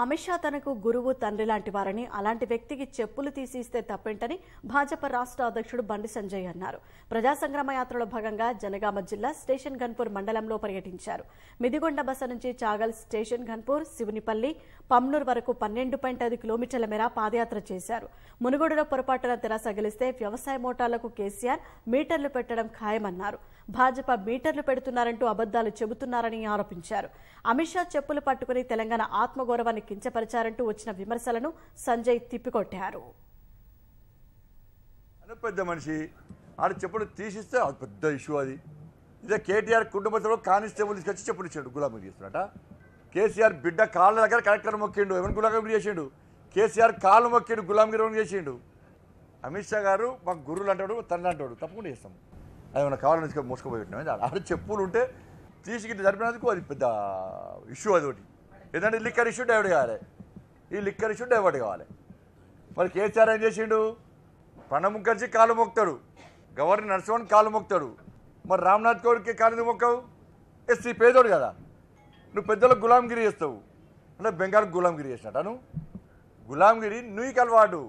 అమిత్ షా తనకు గురువు తండ్రి లాంటి వారని అలాంటి వ్యక్తికి చెప్పులు తీసిస్తే తప్పేంటని భాజపా రాష్ట్ర అధ్యక్షుడు బండి సంజయ్ అన్నారు ప్రజా సంగ్రామ యాత్రలో భాగంగా జనగామ జిల్లా స్టేషన్ ఘన్పూర్ మండలంలో పర్యటించారు మిదిగొండ బస నుంచి చాగల్ స్టేషన్ ఘన్పూర్ శివునిపల్లి పమ్నూర్ వరకు పన్నెండు పాయింట్ ఐదు కిలోమీటర్ల మేర పాదయాత్ర చేశారు మునుగోడులో పొరపాటున తెరా సగిలిస్తే వ్యవసాయ మోటార్లకు కేసీఆర్ మీటర్లు పెట్టడం ఖాయమన్నారు భాజపా మీటర్లు పెడుతున్నారంటూ అబద్దాలు చెబుతున్నారని ఆరోపించారు అమిత్ షా చెప్పులు పట్టుకుని తెలంగాణ ఆత్మగౌరవాన్ని ప్రభుత్వాన్ని కించపరిచారంటూ వచ్చిన విమర్శలను సంజయ్ తిప్పికొట్టారు పెద్ద మనిషి ఆడ చెప్పుడు తీసిస్తే అది పెద్ద ఇష్యూ అది ఇదే కేటీఆర్ కుటుంబంతో కానిస్టేబుల్ తీసుకొచ్చి చెప్పుడు ఇచ్చాడు గులాబీ చేస్తున్నట కేసీఆర్ బిడ్డ కాళ్ళ దగ్గర కలెక్టర్ మొక్కిండు ఎవరిని గులాబీ చేసిండు కేసీఆర్ కాళ్ళు మొక్కిండు గులాంగిరి ఎవరిని చేసిండు అమిత్ షా గారు మాకు గురువులు అంటాడు తండ్రి అంటాడు తప్పకుండా చేస్తాం అది మనం కావాలని మోసుకుపోయి పెట్టినాం ఆడ చెప్పులు ఉంటే తీసుకుంటే జరిపినందుకు అది పెద్ద ఇష్యూ అది ఒకటి ఏదంటే లిక్కర్ ఇష్యూ డైవర్ట్ కావాలి ఈ లిక్కర్ ఇష్యూ డైవర్ట్ కావాలి మరి కేసీఆర్ ఏం చేసిండు ప్రణబ్ ముఖర్జీ కాలు మొక్తాడు గవర్నర్ నరసింహన్ కాలు మొక్తాడు మరి రామ్నాథ్ కోవింద్కి కాలు మొక్కవు ఎస్సీ పేదోడు కదా నువ్వు పెద్దలకు గులాంగిరి చేస్తావు అంటే బెంగాల్ గులాంగిరి చేసినట్ట నువ్వు గులాంగిరి నువ్వు కలవాడు